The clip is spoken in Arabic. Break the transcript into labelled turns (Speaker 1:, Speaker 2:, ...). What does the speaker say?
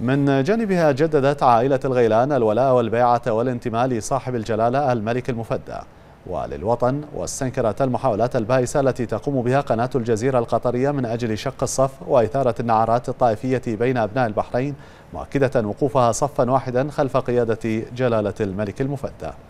Speaker 1: من جانبها جددت عائلة الغيلان الولاء والبيعة والانتماء لصاحب الجلالة الملك المفدى وللوطن واستنكرت المحاولات البائسة التي تقوم بها قناة الجزيرة القطرية من أجل شق الصف وإثارة النعرات الطائفية بين أبناء البحرين مؤكدة وقوفها صفا واحدا خلف قيادة جلالة الملك المفدى